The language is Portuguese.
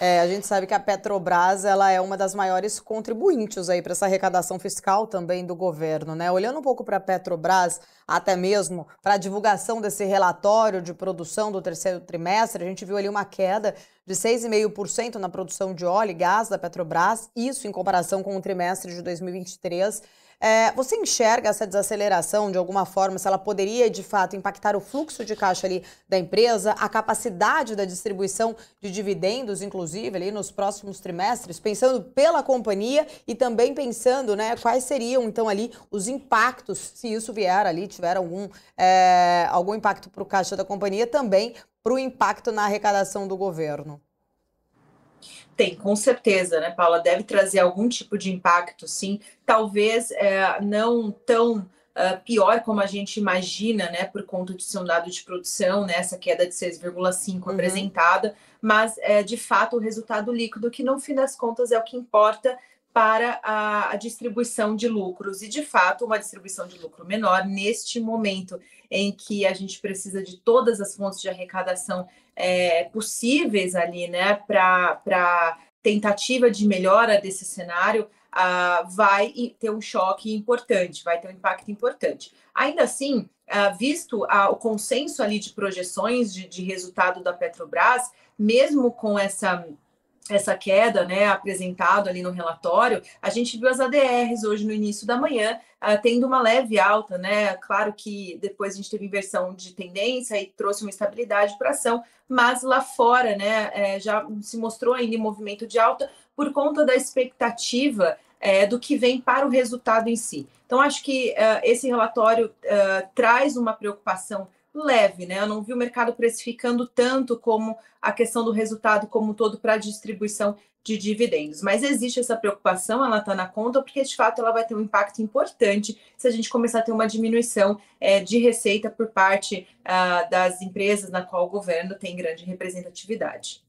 É, a gente sabe que a Petrobras ela é uma das maiores contribuintes aí para essa arrecadação fiscal também do governo, né? Olhando um pouco para a Petrobras, até mesmo para a divulgação desse relatório de produção do terceiro trimestre, a gente viu ali uma queda de 6,5% na produção de óleo e gás da Petrobras, isso em comparação com o trimestre de 2023. É, você enxerga essa desaceleração de alguma forma, se ela poderia de fato impactar o fluxo de caixa ali da empresa, a capacidade da distribuição de dividendos, inclusive, ali nos próximos trimestres, pensando pela companhia e também pensando né, quais seriam então ali os impactos, se isso vier ali, tiver algum, é, algum impacto para o caixa da companhia, também para o impacto na arrecadação do governo? Tem, com certeza, né, Paula? Deve trazer algum tipo de impacto, sim. Talvez é, não tão Uh, pior como a gente imagina, né, por conta de ser um dado de produção, né, essa queda de 6,5 uhum. apresentada, mas é de fato o resultado líquido, que no fim das contas é o que importa, para a, a, distribuição de lucros e, de fato, uma distribuição de lucro menor neste momento em que a gente precisa de todas as fontes de arrecadação é, possíveis ali, né, para tentativa de melhora desse cenário, ah, vai ter um choque importante, vai ter um impacto importante. Ainda assim, ah, visto o consenso ali de projeções de, de resultado da Petrobras, mesmo com essa essa queda né, apresentado ali no relatório, a gente viu as ADRs hoje no início da manhã uh, tendo uma leve alta, né? Claro que depois a gente teve inversão de tendência e trouxe uma estabilidade para a ação, mas lá fora né, é, já se mostrou ainda em movimento de alta por conta da expectativa é, do que vem para o resultado em si. Então, acho que uh, esse relatório uh, traz uma preocupação leve, né? Eu não vi o mercado precificando tanto como a questão do resultado como um todo para a distribuição de dividendos. Mas existe essa preocupação, ela está na conta, porque de fato ela vai ter um impacto importante se a gente começar a ter uma diminuição é, de receita por parte ah, das empresas na qual o governo tem grande representatividade.